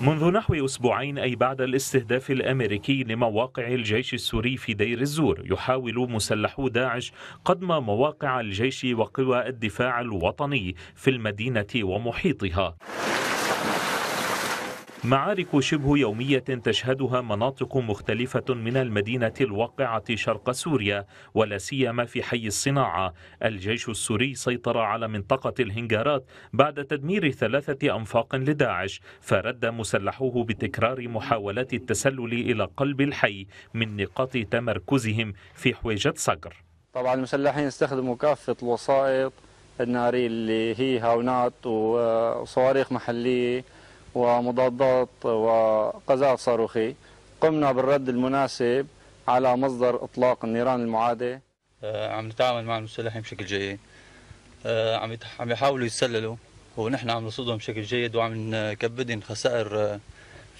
منذ نحو أسبوعين أي بعد الاستهداف الأمريكي لمواقع الجيش السوري في دير الزور يحاول مسلحو داعش قدم مواقع الجيش وقوى الدفاع الوطني في المدينة ومحيطها معارك شبه يومية تشهدها مناطق مختلفة من المدينة الواقعة شرق سوريا ولا سيما في حي الصناعة، الجيش السوري سيطر على منطقة الهنجارات بعد تدمير ثلاثة أنفاق لداعش، فرد مسلحوه بتكرار محاولات التسلل إلى قلب الحي من نقاط تمركزهم في حويجة صقر. طبعا المسلحين استخدموا كافة الوسائط النارية اللي هي هاونات وصواريخ محلية ومضادات وقذائف صاروخي قمنا بالرد المناسب على مصدر إطلاق النيران المعادة آه، عم نتعامل مع المسلحين بشكل جيد آه، عم عم يحاولوا يتسللوا ونحن عم نصدهم بشكل جيد وعم نكبدهم خسائر آه،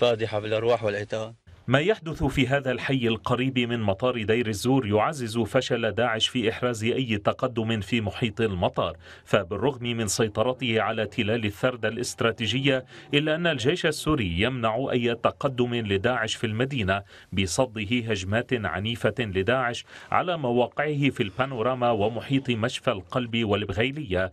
فادحة بالأرواح والعتاد ما يحدث في هذا الحي القريب من مطار دير الزور يعزز فشل داعش في إحراز أي تقدم في محيط المطار فبالرغم من سيطرته على تلال الثردة الاستراتيجية إلا أن الجيش السوري يمنع أي تقدم لداعش في المدينة بصده هجمات عنيفة لداعش على مواقعه في البانوراما ومحيط مشفى القلب والبغيلية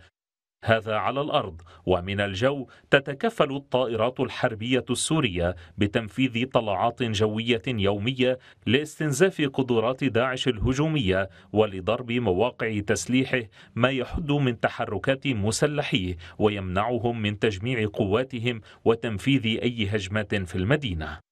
هذا على الأرض ومن الجو تتكفل الطائرات الحربية السورية بتنفيذ طلعات جوية يومية لاستنزاف قدرات داعش الهجومية ولضرب مواقع تسليحه ما يحد من تحركات مسلحيه ويمنعهم من تجميع قواتهم وتنفيذ أي هجمات في المدينة